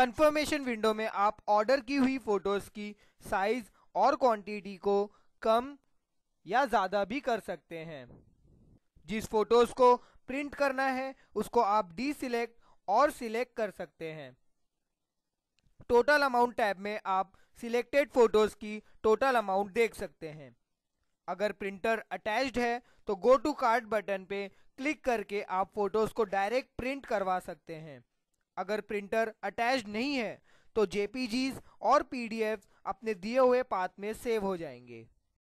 confirmation window में आप order की हुई फ़ोटोज़ की साइज़ और क्वांटिटी को कम या ज़्यादा भी कर सकते हैं जिस फ़ोटोज़ को प्रिंट करना है उसको आप डी सिलेक्ट और सिलेक्ट कर सकते हैं टोटल अमाउंट टैब में आप सिलेक्टेड फ़ोटोज़ की टोटल अमाउंट देख सकते हैं अगर प्रिंटर अटैच्ड है तो गो टू कार्ड बटन पे क्लिक करके आप फ़ोटोज़ को डायरेक्ट प्रिंट करवा सकते हैं अगर प्रिंटर अटैच नहीं है तो जेपीजीज और पीडीएफ अपने दिए हुए पाथ में सेव हो जाएंगे